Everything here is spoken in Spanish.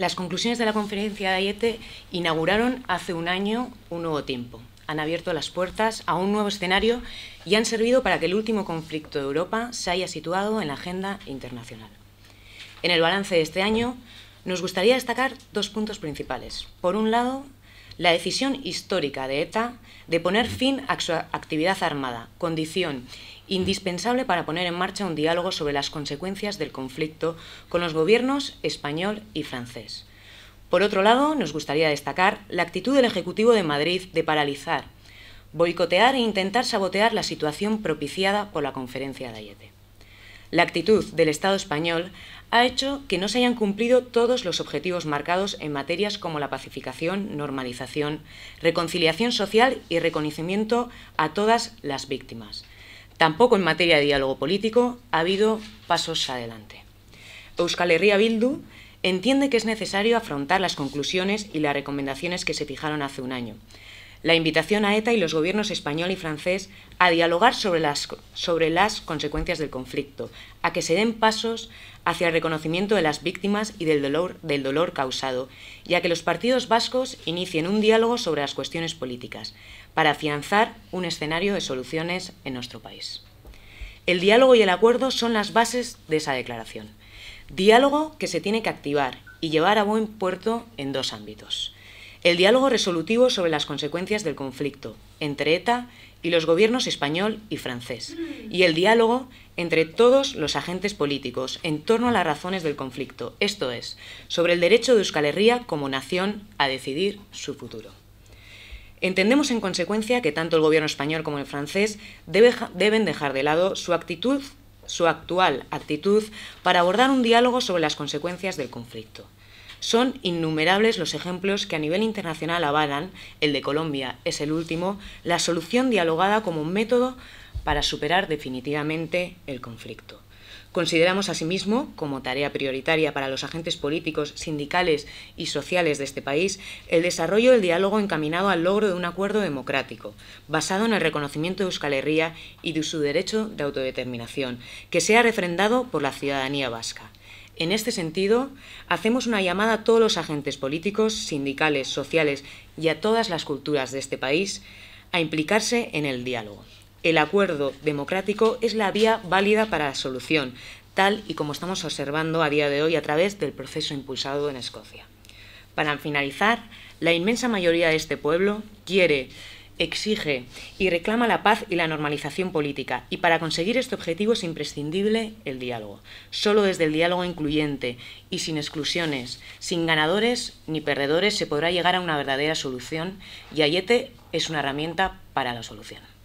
Las conclusiones de la conferencia de Ayete inauguraron hace un año un nuevo tiempo. Han abierto las puertas a un nuevo escenario y han servido para que el último conflicto de Europa se haya situado en la agenda internacional. En el balance de este año, nos gustaría destacar dos puntos principales. Por un lado, la decisión histórica de ETA de poner fin a su actividad armada, condición indispensable para poner en marcha un diálogo sobre las consecuencias del conflicto con los gobiernos español y francés. Por otro lado, nos gustaría destacar la actitud del Ejecutivo de Madrid de paralizar, boicotear e intentar sabotear la situación propiciada por la conferencia de Ayete. La actitud del Estado español ha hecho que no se hayan cumplido todos los objetivos marcados en materias como la pacificación, normalización, reconciliación social y reconocimiento a todas las víctimas. Tampoco en materia de diálogo político ha habido pasos adelante. Euskal Herria Bildu entiende que es necesario afrontar las conclusiones y las recomendaciones que se fijaron hace un año, la invitación a ETA y los gobiernos español y francés a dialogar sobre las, consecuencias del conflicto, a que se den pasos hacia el reconocimiento de las víctimas y del dolor, del dolor causado, y a que los partidos vascos inicien un diálogo sobre las cuestiones políticas, para afianzar un escenario de soluciones en nuestro país. El diálogo y el acuerdo son las bases de esa declaración. Diálogo que se tiene que activar y llevar a buen puerto en dos ámbitos el diálogo resolutivo sobre las consecuencias del conflicto entre ETA y los gobiernos español y francés, y el diálogo entre todos los agentes políticos en torno a las razones del conflicto, esto es, sobre el derecho de Euskal Herria como nación a decidir su futuro. Entendemos en consecuencia que tanto el gobierno español como el francés deben dejar de lado su actitud su actual actitud para abordar un diálogo sobre las consecuencias del conflicto son innumerables los ejemplos que a nivel internacional avalan, el de Colombia es el último, la solución dialogada como un método para superar definitivamente el conflicto. Consideramos asimismo como tarea prioritaria para los agentes políticos, sindicales y sociales de este país el desarrollo del diálogo encaminado al logro de un acuerdo democrático, basado en el reconocimiento de Euskal Herria y de su derecho de autodeterminación, que sea refrendado por la ciudadanía vasca. En este sentido, hacemos una llamada a todos los agentes políticos, sindicales, sociales y a todas las culturas de este país a implicarse en el diálogo. El acuerdo democrático es la vía válida para la solución, tal y como estamos observando a día de hoy a través del proceso impulsado en Escocia. Para finalizar, la inmensa mayoría de este pueblo quiere exige y reclama la paz y la normalización política. Y para conseguir este objetivo es imprescindible el diálogo. Solo desde el diálogo incluyente y sin exclusiones, sin ganadores ni perdedores, se podrá llegar a una verdadera solución y Ayete es una herramienta para la solución.